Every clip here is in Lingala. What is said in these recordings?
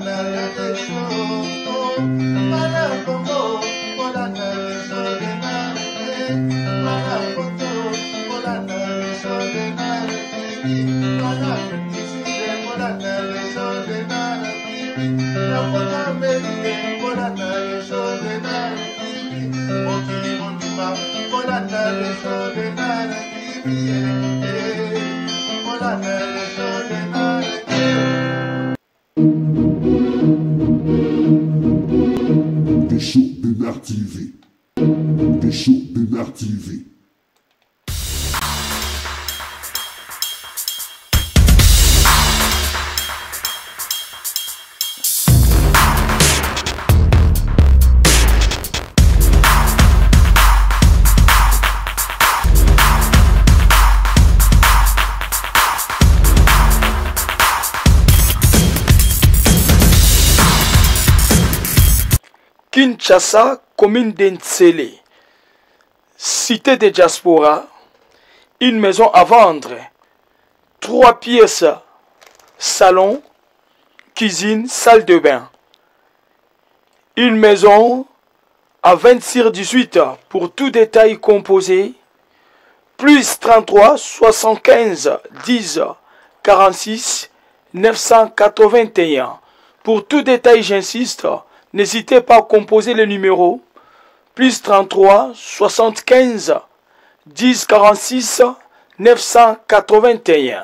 Another Chassa, commune d'Entsele, cité de Diaspora, une maison à vendre, trois pièces, salon, cuisine, salle de bain. Une maison à 18 pour tout détail composé, plus 33 75 10 46 981. Pour tout détail, j'insiste, N'hésitez pas à composer le numéro plus 33 75 10 46 981.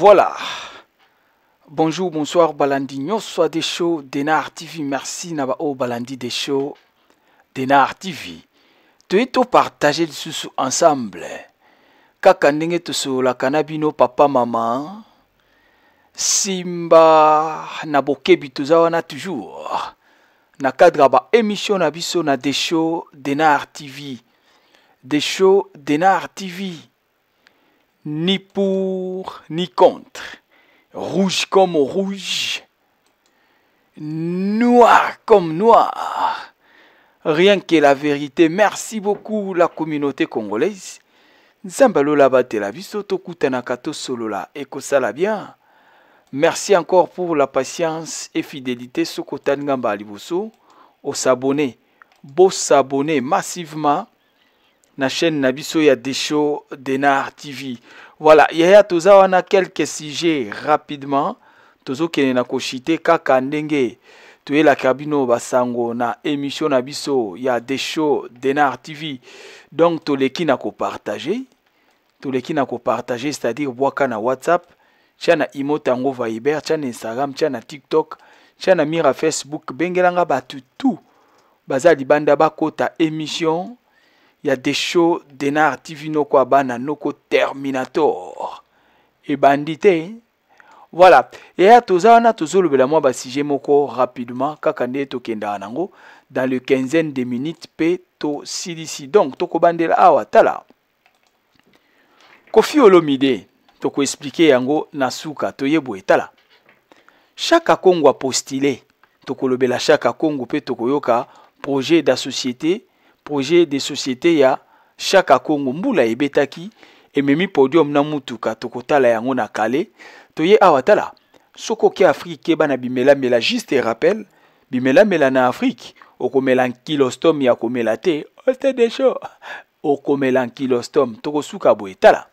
Voilà. Bonjour, bonsoir, Balandi. Soit des shows, Denar TV. Merci, Nabao Balandi des shows, Denar TV. tout tout partager le sous ensemble. Kaka ndenge sur la kanabino papa maman. Simba naboke, toza na, toujours. Na cadre ba émission na biso na des shows Denar TV. Des shows Denar TV ni pour ni contre. Rouge comme rouge, noir comme noir. Rien que la vérité. Merci beaucoup la communauté congolaise. Zambalo la solo et bien. Merci encore pour la patience et fidélité gamba liboso Au s'abonner, beau s'abonner massivement na chaîne Nabiso ya desho denar tv voilà yaya toza wana quelques sujets rapidement tozokende na koshite kaka ndenge la kabino basango na émission Nabiso ya desho denar tv donc toleki na partager. toleki na partager c'est-à-dire bwaka na whatsapp tchana imo tango viber tia instagram tchana tiktok tchana mira facebook bengelanga tout tu baza libanda kota émission ya desho denar tivinoko kwa bana noko terminator et bandite. Hein. voilà eya toza wana tozolobela mwa basujet moko rapidement kaka to kenda anango dans le quinzaine de minutes to silici. donc bandela awa tala kofi olomide expliquer yango na suka toye boye tala chaque akongo apostile tokolobela chaque akongo toko yoka projet da société projet de société ya shaka kongo mbula ebetaki ememi podium na mutuka tokotala yango na kale toye awa tala soki oke afrike kebana bimelamela juste rappel bimelamela na afrike okomela nkilostom ya komela te oste desho okomela nkilostom tokosuka boye tala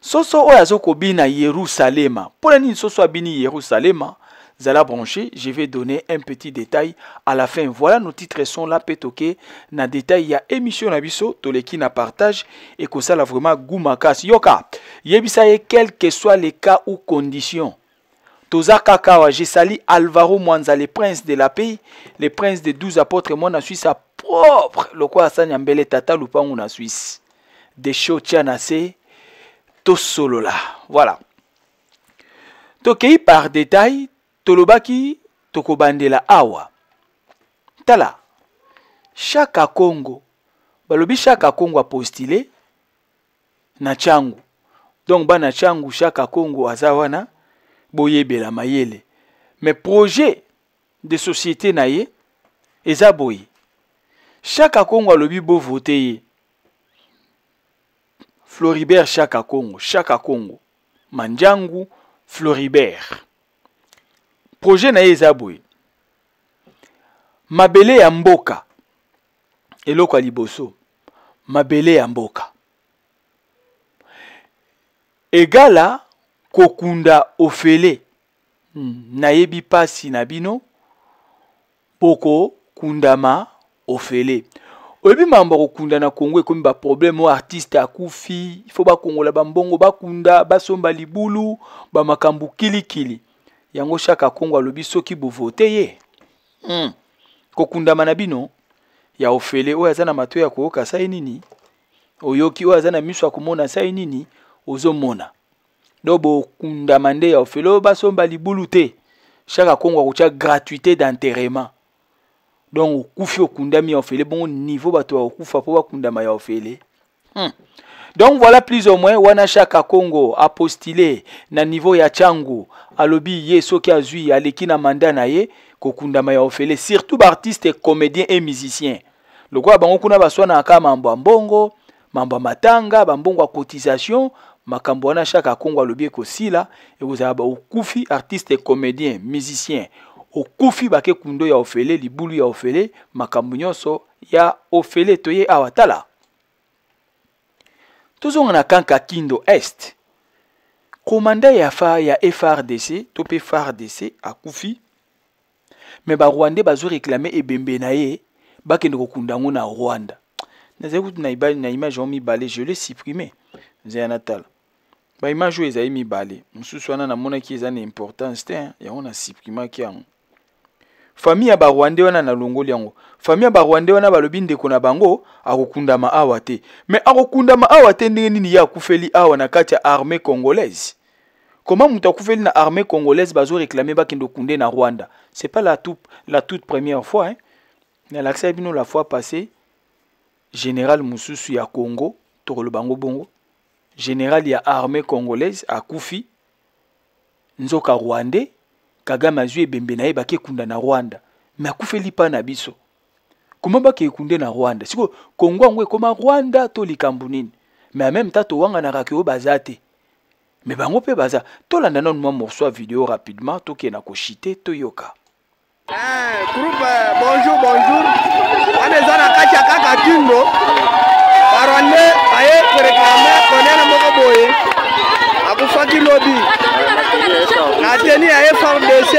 soso oyo azokobina yerusalema mpo na nini soso abini yerusalema zala brancher, je vais donner un petit détail à la fin voilà nos titres sont là pe na détail ya émission na biso Et na partage la vraiment guma makasi yoka yebisa quel que soit le cas ou condition toza kaka j'ai sali alvaro mwanza le prince de la paix le prince des douze apôtres je suisse sa propre lokola asani ya mbele tata lupangu na suisse desho assez... na solo là. voilà tokei par détail tolobaki tokobandela awa tala shaka kongo balobi shaka kongo apostile na changu donc bana changu shaka kongo aza wana boyebela mayele me projet de société na ye eza boye shaka kongo alobi bovote ye floribert shaka kongo shaka kongo manjangu floribert projet na ye eza boye mabele ya mboka eloko ya liboso mabele ya mboka egala kokunda ofele hmm, nayebi pasi na bino bokokundama ofele oyebi mambo ya kokunda na kongo ekomi baproblème oyo artiste akufi ifo bakongola bambongo bakunda basomba libulu bamakambo kilikili yango shaka akongo alobi soki bovote ye mm. kokundama na bino ya ofele oyo aza na matoi ya koyoka asali nini oyoki oyo aza na miso ya komona asali nini ozomona do bokundama nde ya ofele oyo basomba libulu te shaka akongo akotya gratuité d'enterrement donc okufi okundami ya ofele bongo niveau bato ya kokufa mpo bakundama ya ofele hmm. donc voilà plus ou moins wana shaka congo apostile na niveau ya changu alobi ye soki zui alekina na manda na ye kokunda ya ofele surtout bartiste comédien et musicien quoi bango kuna ka mambo ya mbongo mambo matanga bambongo cotisation makambo wana shaka kongo alobi ekosila ekozala artistes artiste comédien musicien okufi bake kundo ya ofele libulu ya ofele makambo nyonso ya ofele toye awatala. tozonga na kan kakindo este komanda ya fa ya frdc to mpe frdc akufi me barwandais bazoreklame ebembe na ye bakende kokunda yango na rwanda nazali kutu na image yango mibale je le supprime nzaya natala baimage oyo ezali mibale mosusu wana namonaki eza na importance te yango nasuprimaki yango fami ya barwande wana nalongoli yango fami ya barwande wana balobi ndeko na bango akokundama awa te me akokundama awa te ndenge nini ye akufeli awa na kati ya armée congolaise koma moto akufeli na armée congolaise bazoreklame bakende okunde na rwanda c'est pas la, tout, la toute première fois hein? nalakisaki bino la fois passée général mosusu ya congo tokoloba ngo bongo général ya armée congolaise akufi nzoka rwandais kagame azwi ebembe na ye bakekunda na rwanda me akufeli mpa na biso koma bakekunde na rwanda sikoyo kongo yango ekóma rwanda to likambo nini me en même temps towanganaka oyo baza te me bango mpe baza tolanda nano mwa morceau ya video rapidement tokenda koshite toyoka Hey, eh, groupe bonjour bonjour wana eza na kati ya kaka kingo barwande baye koreklame konene moko boye akufaki lobi na teni ya ye frdc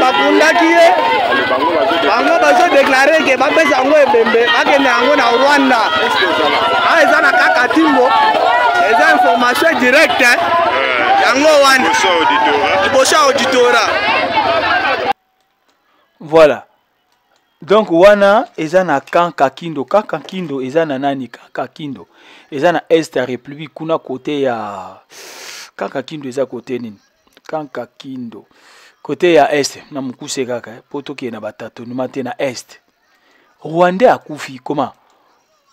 bakundaki ye eh, bango bazodeklare ke bapesa yango ebembe bakende yango na rwanda a ah, eza na kaka ntimbo eza information directe eh. yango wana liboso ya auditora eh. voilà donc wana eza na kan kakindo kan kakindo eza na nani kan kakindo eza na este ya république kuna kote ya kanka kindo eza kote nini kanka kindo kote ya este na mokuse kaka eh? po tokee na batatonima te na este rwandais akufi koma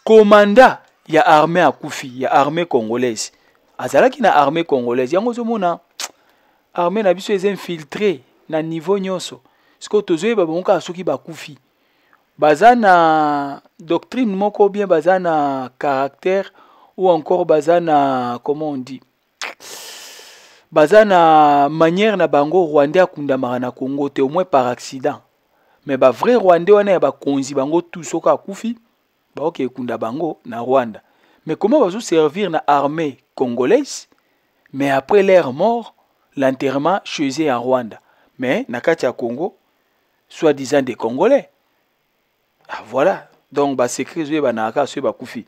komanda ya armée akufi ya armée congolaise azalaki na armée congolaise yango ozomona armée na biso eza infiltré na niveau nyonso sikoyo tozoyeba bango kaka soki bakufi baza na doctrine moko bien baza na caractère ou encore baza na comment on dit baza na manière na bango rwandais akundamaka na congo te au moins par accident Mais les vrais rwandais wana ya konzi bango tu kufi. ba baoke kunda bango na rwanda Mais comment servir na armée congolaise mais après leur mort l'enterrement est en rwanda mais na ya congo soi disant des congolais ah, voilà donc na ka banakaka ba kufi.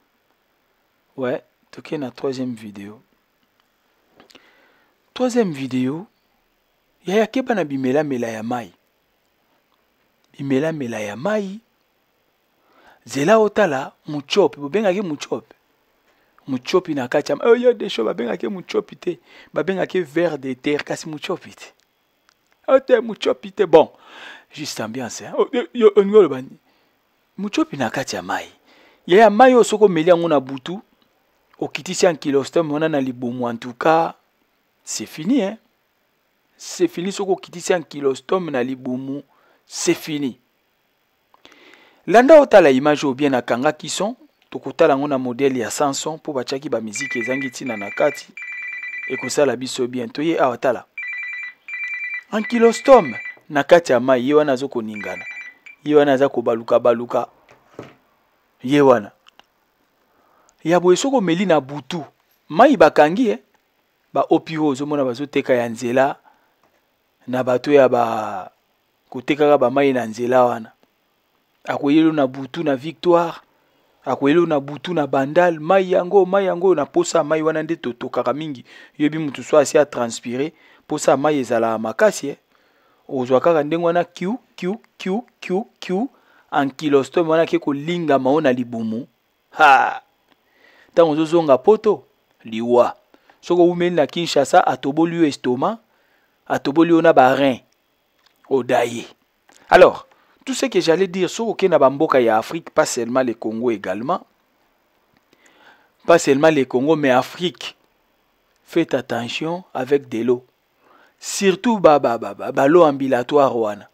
ouais tokei na troisième video troisième video yaya keba na bimelamela ya mai bimelamela ya mai nzela otala muchopi bobengaki muchopi muchopi na kati ya mai oyo desho babengaki muchopi te babengaki ver de terre kasi muchopi te ote muchopi te bon juste ambiance olingi oloba muchopi na kati ya mai yaya mai oyo soki omeli yango na butu okitisi ankilostom wana na libumu antuka c'est fini hein? c'est fini soki okitisi ankilostom na libumu c'est fini landa otala image oyo bien akangaki son tokotala yango na modele ya sanson mpo batiaki bamiziki ezangi ntina na kati ekosala biso bien toye awa tala ankilostom na kati ya mai ye wana aza koningana ye wana aza kobalukabaluka ye wana ya boye soki omeli na butu mai bakangi e eh? baopi oyo ozomona bazoteka ya nzela na bato ya ba kotekaka bamai na nzela wana akoyelo na butu na victoire akoyelo na butu na bandal mai yango mai yango na posa ya mai wana nde totokaka mingi yoyebi motu so asi atranspire posa ya mai ezalaka makasi e ozwa kaka ndenge wana kiu kiu kiu kiu kiu ankilostome wana ake kolingama o na libumu ha ntango ozozonga poto liwa soki owumeli na kinshasa atoboli yo estoma atoboli yo na barin odaye alors tout ce que j'allais dire soki okei na bamboka ya afrique pas seulement le congo également pas seulement le congo mais afrique faites attention avec de l'eau surtout balo ambulatoire wana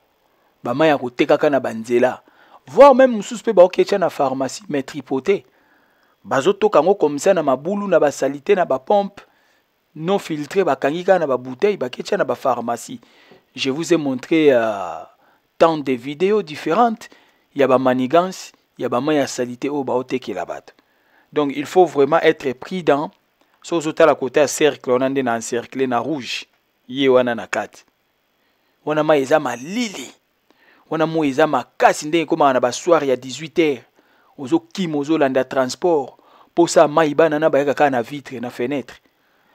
bamai ya kotekaka na banzela voire même mosusu mpe baoketya na pharmacie mais tripote bazotoka yango komisa na mabulu na basalite na pompe, non filtré ba na na ba ketcha na pharmacie je vous ai montré euh, tant de vidéos différentes ya ya salité ba la labat donc il faut vraiment être prudent so la côté à cercle wana na na rouge ye wana na kati wana eza malili wana moi makasi ndenge na basoire ya 18 transport posa ya mai bana na bayaka kaka na vitre na fenetre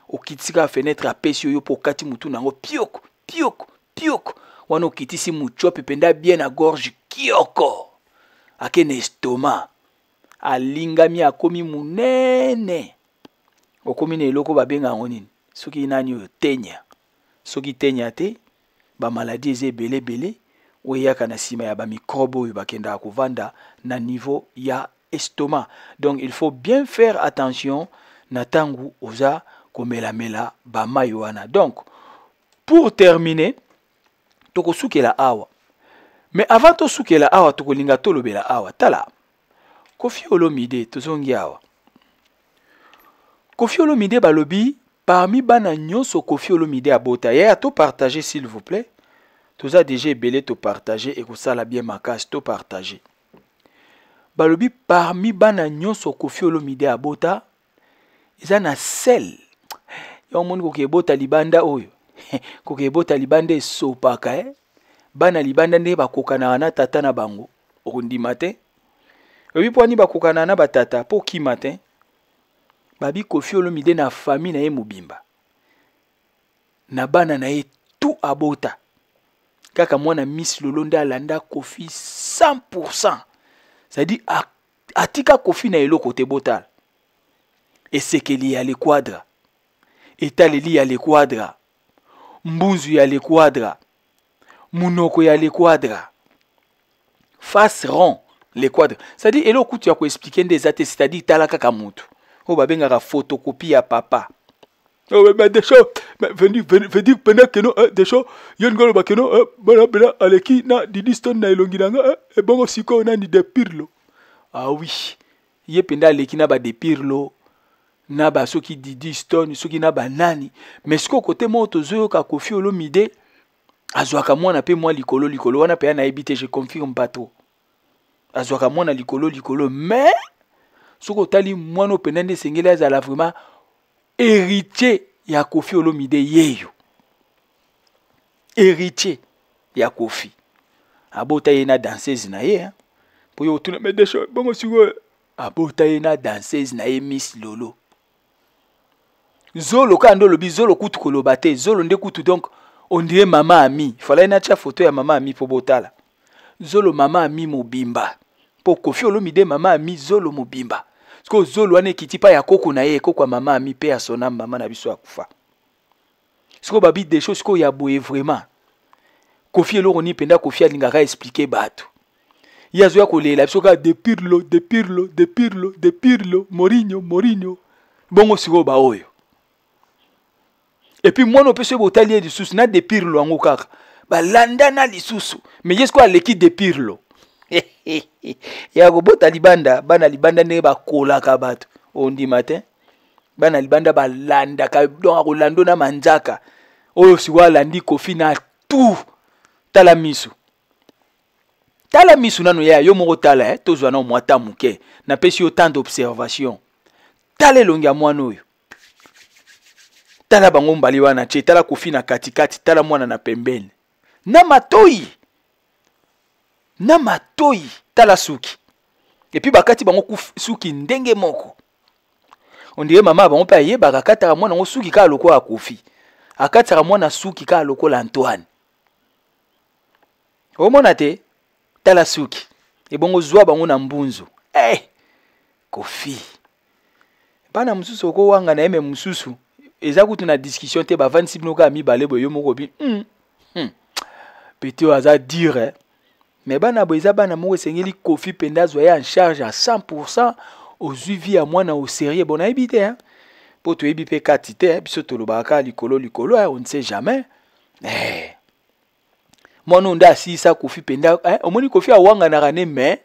okitisi kaka fenetre apesi oyo mpo okati motu na yango pioko pioko pioko wana okitisi mutu apependa bien na gorge kioko ake na estoma alingami akomi munene okomi na eloko babengaka yango nini soki nani oyo tenya soki tenya te bamaladi eza ebelebele oyo eyaka na nsima ya bamikrobe oyo bakendaka kovanda na niveau ya estomac. Donc il faut bien faire attention tangu oza mela bama mayuana. Donc pour terminer sukela awa. Mais avant sukela awa to lobela awa tala. Kofi Olomide tozongi awa. Kofi Olomide balobi parmi bana nyonso Kofi Olomide abota. to partager s'il vous plaît. Toza déjà belé to partager et kosala bien makas to partager. balobi parmi bana nyonso kofi olomide abota eza na sel ya omoni koki ebota libanda oyo koki ebota libanda esopaka e bana libanda nde bakokanaka na tata na bango okondima te oyebi mpwani bakokanaka na batata mpo okima te babi kofi olomide na fami na ye mobimba na bana na ye tu abota kaka mwana misi lolo nde alanda kofi 100 c'est-à-dire atika kofi na eloko te botala esekeli ya lekuadra etaleli ya lekuadra mbunzu ya lekuadra munoko ya lekuadra face rond lekuadra c'est-à-dire eloko kutu ya koexplike nde eza te c'est-à-dire tala kaka motu oyo babengaka photocopie ya papa Eh mais des choses venu venu pendant que non des choses yon golo ba keno bona bela aleki na didi stone na elongi nanga e eh, bongo siko na ni de pirlo ah oui ye penda aleki na ba de pirlo na ba soki didi stone soki na ba nani mais siko côté mo tozoyoka kofi olomide azwaka mwana mpe mwa likolo likolo wana mpe ya nayebi te je confirme bato azwaka mwana likolo likolo mais soki otali mwana openda nde esengeli azala vraiment héritier ya kofi olomide yeyo héritier ya kofi abota ye na dansese na ye mpo yo otuna medesho bongo sikoyo abota ye na dansese na ye miss lolo zolo kaka nde olobi zolo kutu koloba te zolo nde kutu donc ondire mama ami falai natya foto ya mama ami mpo botala zolo mama ami mobimba mpo kofi olomide mama ami zolo mobimba kozolo wana ekiti mpa ya koko na ye ekoko ya mama ami mpe ya sonam mama na biso akufa sikoyo babi de chose sikoyo ya boye vraiment kofi eloko nini mpenza kofi alingaka explike bato ye azoya kolela biso kaka de pirlo de pirlo de pirlo de pirlo morinio morinio bongo sikoyo baoyo epuis mwana opesi oyo botali ye lisusu na de pirlo yango kaka balandana lisusu me ye sikoyo aleki de pirlo ya kobota libanda bana libanda ndenge bakolaka bato ondima oh, te bana libanda balandaka donc akolando na manzaka oyo sikoyo alandi kofi na tu tala miso tala miso nano ya yo moko tala eh? tozwa nao mwa ta moke napesi yo tant d'observation tala elongi ya mwana oyo tala bango mbali wana tie tala kofi na katikati tala mwana na pembeni na matoi na matoi tala suki epuis bakati bango suki ndenge moko ondire mama bango mpe ayebaka akataka mwana yango suki kaka lokola kofi akatisaka mwana suki kaka lokola antoine omona te tala suki ebongo zwa bango na mbunzu hey! Eh! kofi mpana mosusu okowanga na ye me mosusu eza kutu na discussion te bavandisi bino kaka mibale boye yo moko obi mm. mm. peti oyo aza dire eh? me bana boye eza bana moko esengeli kofi mpenza azwa ye en charge ya 100 ozwi vi ya mwana oserie bo nayebi te mpo toyebi mpe kati te biso tolobaka kaka likolo likolo on ne sait jamais eh. mwana oyo nde asilisa kofi mpenza eh? omoni kofi awanganaka ne me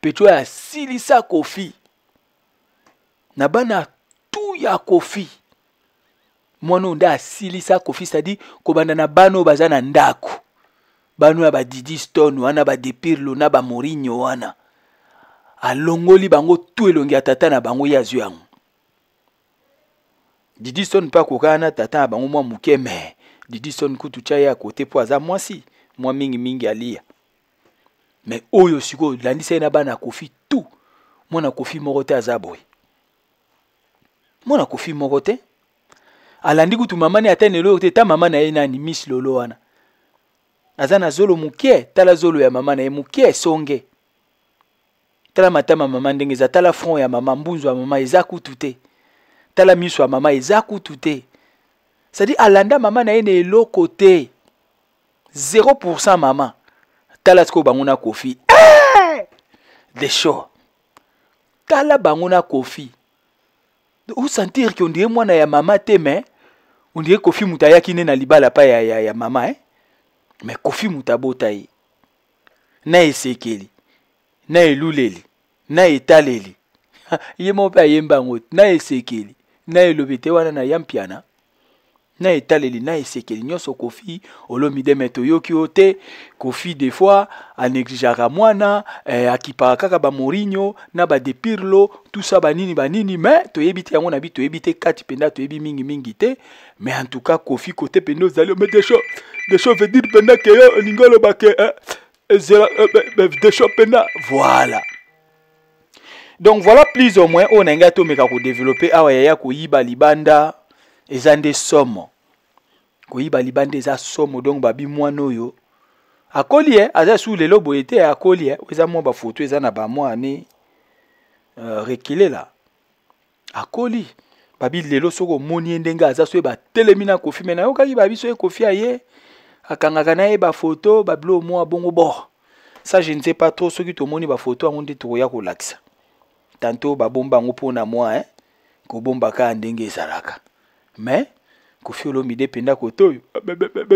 petro oyo asilisa kofi na bana tu ya kofi mwana oyo nde asilisa kofi c'est à dire kobanda na bana oyo baza na ndako bano ya badidi stone wana badepirlo na bamorinyo wana alongoli bango tu elongi ya tata na bango ye azwi yango didison mpe akokaka na tata na bango mwa moke me didison kutu tya ye akote mpo aza mwasi mwa mingimingi alia me oyo sikoyo landisa ye na bana akofi tu mwana akofi moko te aza boye mwana akofi moko te alandi kutu mama ne ata neloo te ta mama na ye nani miss lolo wana aza na zolo mokie tala zolo ya mama na ye mokie esonge tala matama mama ndenge eza tala front ya mama mbunzu ya mama eza kutu te tala miso ya mama eza kutu te sadi alanda mama na ye na eloko te 0 mama tala sikoyo bango na kofi hey! the shore tala bango na kofi osentir ke ondire mwana ya mama te me ondire kofi moto ayaki nde na libala pa ya, ya, ya mama eh? me kofi moto abota ye na esekeli na eluleli na etaleli ye mo mpe ayembango na esekeli na elobi te wana na yampiana na etaleli na esekeli nyonso kofi olomi deme toyoki yo te kofi des fois anegligeaka mwana eh, akipaka kaka bamorinio na badepirlo tusa banini banini me toyebi te yango na bi toyebi te kati mpenza toyebi mingimingi te mais en tout cas kofi kote pene ozali me desho desho veut dire pena ke yo olingi olobake ezela euh, desho pena voilà donc voilà plus ou moins oyo na ngai tomeka kodevelope awa ah yaya koyiba libanda eza nde somo koyiba libanda eza somo donc babi mwana oyo akoli ye aza su lelo boye te akoli ye eza mwa bafoto eza na bamwa ane uh, rekelela akoli babi lelo soki omoni ye ndenge aza so ye batelemi na kofi me nayokaki babi so ye kofi aye akangaka na ye bafoto babilo omwa bongo bo sa je ne sais pas trop soki tomoni bafoto yango nde tokoya kolakisa tanto babomba yango mpona mwa eh? kobomba kaka ndenge ezalaka me kofi olomide mpenza koto oyo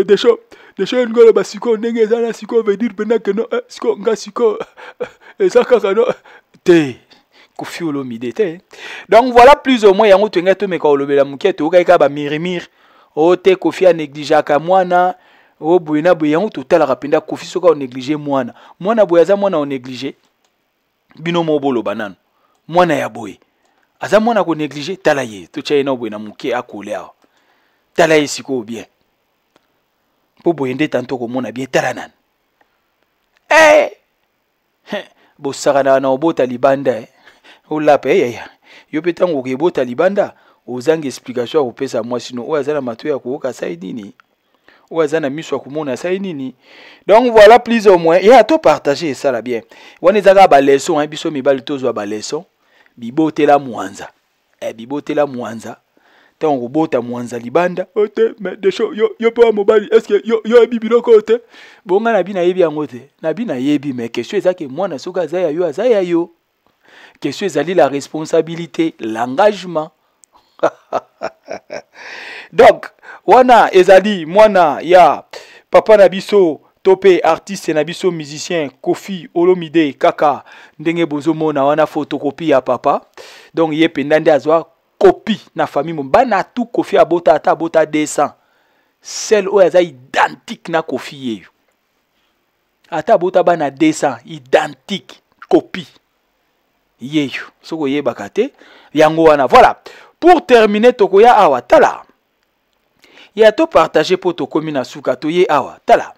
desho desho ngoloba sikoyo ndenge eza na sikoyo veudire mpenza keno sikoyo nga sikoyo eza kaka no te kofi olomide te donc voilà plus ou moins yango toyengai tomeka olobela moke toyokai kaka bamirimire oyo te kofi anegligeaka mwana oyo boye na boye yango totalaka mpenza kofi soki onéglige mwana mwana boye aza mwana onéglige bino mo boloba nano mwana ya boye aza mwana konéglige tala ye totya ye na boye na moke akole awa tala ye sikoyo bien mpo boye nde tanto okomona bien tala nani e eh! bosakana na obota libanda e eh? olapa eyaya eh, eh. yo mpe ntango okebota libanda ozanga explication ya kopesa mwasi no oyo aza na matoyi ya koyoka asali nini oyo aza na miso ya komona asali nini donc voilà plus au moins ya eh, topartage esala bien wana eza kaka baleson eh, biso mibali tozwa baleson bibotela mwanza eh, bibotela mwanza ntango kobota mwanza libanda ote desho yo, yo mpe wa mobali estce yo oyebi biloko oyo te bonga na bi nayebi yango te na bi nayebi me question ezake mwana soki aza ya yo aza ya yo question ezali la responsabilité l'engagement donc wana ezali mwana ya papa n'abiso biso artiste na musicien kofi olomide kaka ndenge na wana photocopie à papa donc ye mpenza azwa kopi na famille Bana tout kofi abota ata abota 200 où où aza identique na kofi ata abota bana 200 identique kopi yeyo soki oyebaka te yango wana voilà pour terminer tokoya awa tala ya topartage mpo tokómi na suka toye awa tala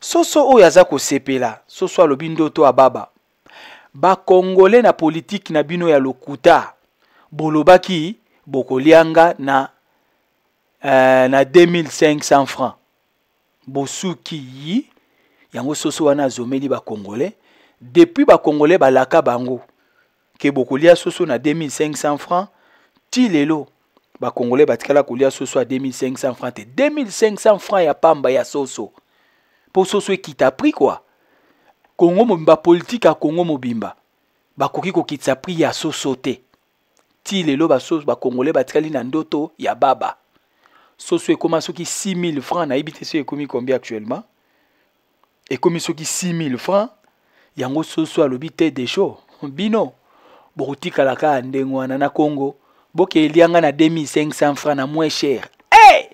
soso oyo aza kosepela soso alobi ndoto ababa bakongole na politiki na bino ya lokuta bolobaki bokolianga na, euh, na 2500 francs bosuki yi yango soso wana azomeli bakongole depuis bakongole balaka bango ke bokolia soso na 2500 francs ti lelo bakongole batikala kolia soso ya 2500 francs te 2500 francs ya pamba ya soso mpo soso ekita prix kua kongo mobimba politike ya kongo mobimba bakoki kokitisa prix ya soso te ti lelo bakongole batikali na ndoto ya baba soso ekóma soki 6000 francs nayebi te soki ekómi combien actuellement ekómi soki 6000 francs yango soso alobi te desho bino bokotikala kaka ndenge wana na congo bokeliya nga na 2500 franc na moins cher hey! Eh!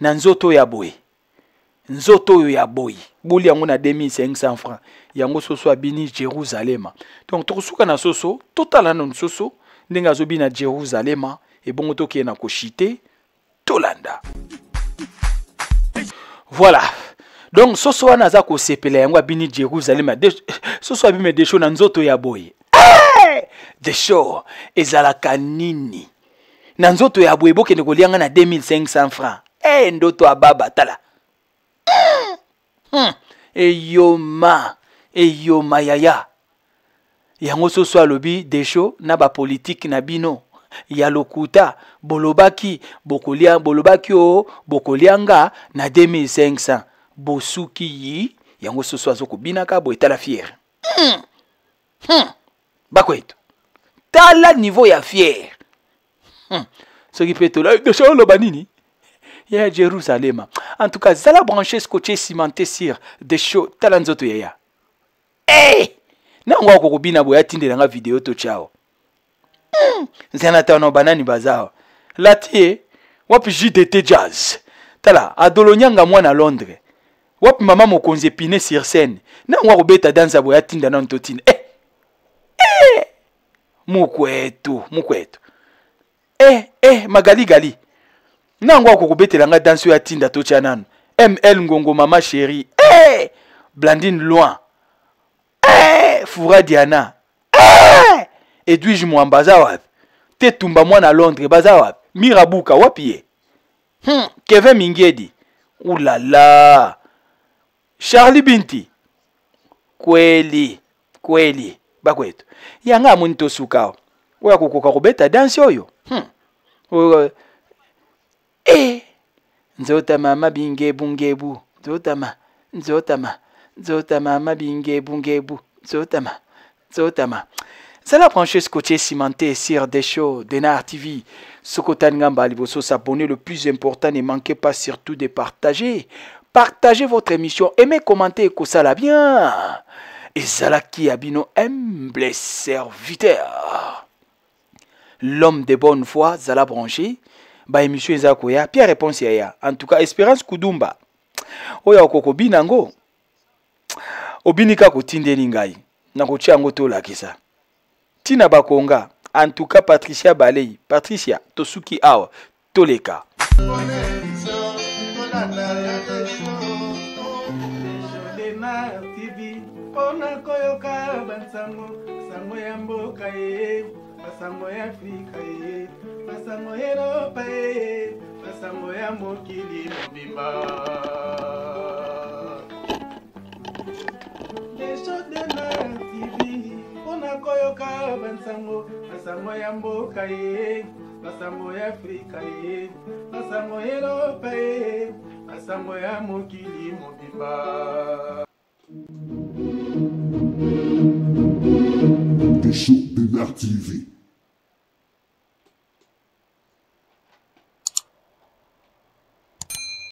na nzoto ya boye nzoto oyo ya boye boli yango na 2500 franc yango soso abini jérusalema donc tokosuka na soso totala nanu soso ndenge azobina jérusalema ebongo tokeye na koshite tolanda voilà donc soso wana aza kosepela yango abini jérusalema soso abima desho na nzoto ya boye eh! desho ezalaka nini na nzoto ya boye bokende kolianga na 2500 franc e ndoto ababa tala hmm. hmm. eyoma eyoma yaya yango soso alobi desho na bapolitike na bino ya lokuta bolobaki bokolia bolobaki o bokolianga na 2500 bosuki yi yango susu azokobinaka boye tala fiere hmm. hmm. bakwetu tala niveau ya fiere hmm. soki mpe tolaa eh, oloba nini ya jerusalema en tout cas zala branche scotche cimenté sire de show tala nzoto yaya hey! Eh! nango akokobina boye atindela nga video to chao mm. nzana tano banani bazawa latie wapi jdt jazz tala adolonyanga mwana londres wapi mama mokonzi epine sur scène nango akobeta danse boye atinda nano to tinda eh, eh. mokwetu mokwetu eh, eh, magaligali nango akokobetela nga danse oyo atinda totya nano ml ngongo mama sheri eh, blandine loin eh, fura diana eh, edwige mwamba aza wapi te tumba mwana londres baza wapi mirabuka wapi ye hmm, kevin mingedi ulala Charlie binti kweli kweli bakwetu yanga amuni tosukao oyo akokoka kubeta dance oyo hmm. oyo e eh, nzotama mabinge Zotama. nzotama nzotama nzotama mabinge Zotama. nzotama nzotama zala branché ce côté cimenté sur des shows denar tv sokotaninga mbali boso s'abonner le plus important ne manquez pas surtout de partager partagez votre émission, aimez, commentez, la bien. Et Zala ya bino humble serviteur l'homme de bonne foi zala branché Bah, émission koya Pierre réponse yaya en tout cas espérance kudumba Oya akoki Nango. Obinika obini Ringai. otindeli ngai nakotia Tina kisa. Tina bakonga en tout cas patricia balei patricia tosuki awa toleka mpona koyoka bansango sango ya mboka ye basango ya afrika ye basango ya eropa ye basango ya mokili mobimba leshodena tv mpona koyoka bansango basango ya mboka ye basango ya afrika ye basango ya eropa ye basango ya mokili mobimba chaud de martyr